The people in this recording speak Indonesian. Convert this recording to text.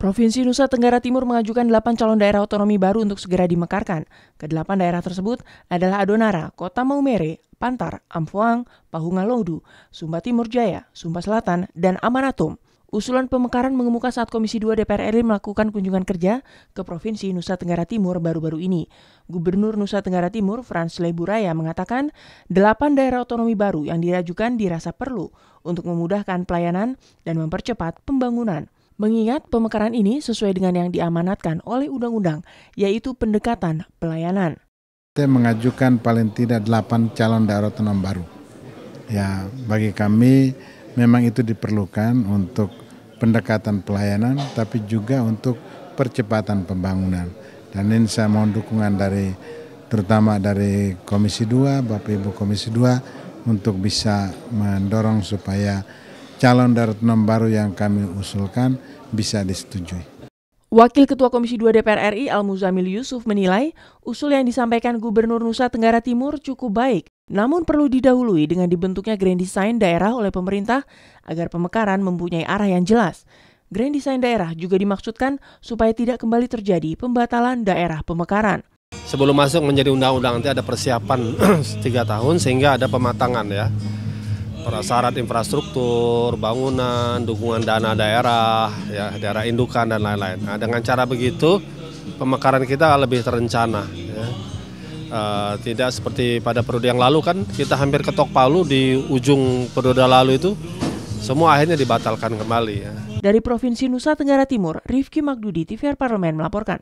Provinsi Nusa Tenggara Timur mengajukan 8 calon daerah otonomi baru untuk segera dimekarkan. Kedelapan daerah tersebut adalah Adonara, Kota Maumere, Pantar, Ampuang, Pahungan Lodu, Sumba Timur Jaya, Sumba Selatan, dan Amanatum. Usulan pemekaran mengemuka saat Komisi 2 DPR RI melakukan kunjungan kerja ke Provinsi Nusa Tenggara Timur baru-baru ini. Gubernur Nusa Tenggara Timur, Frans Leburaya, mengatakan delapan daerah otonomi baru yang dirajukan dirasa perlu untuk memudahkan pelayanan dan mempercepat pembangunan. Mengingat pemekaran ini sesuai dengan yang diamanatkan oleh undang-undang, yaitu pendekatan pelayanan. Kita mengajukan paling tidak delapan calon daerah otonom baru. Ya, bagi kami memang itu diperlukan untuk pendekatan pelayanan, tapi juga untuk percepatan pembangunan. Dan ini saya mohon dukungan dari terutama dari Komisi 2, Bapak Ibu Komisi 2 untuk bisa mendorong supaya calon Darat nom baru yang kami usulkan bisa disetujui. Wakil Ketua Komisi 2 DPR RI Al-Muzamil Yusuf menilai usul yang disampaikan Gubernur Nusa Tenggara Timur cukup baik namun perlu didahului dengan dibentuknya grand design daerah oleh pemerintah agar pemekaran mempunyai arah yang jelas. Grand design daerah juga dimaksudkan supaya tidak kembali terjadi pembatalan daerah pemekaran. Sebelum masuk menjadi undang-undang nanti ada persiapan tiga tahun sehingga ada pematangan ya. Syarat infrastruktur, bangunan, dukungan dana daerah, ya daerah indukan dan lain-lain. Nah, dengan cara begitu pemekaran kita lebih terencana. Ya. Uh, tidak seperti pada periode yang lalu kan kita hampir ketok palu di ujung periode lalu itu semua akhirnya dibatalkan kembali ya. Dari Provinsi Nusa Tenggara Timur, Rifki Magdudi, TVR Parlemen melaporkan.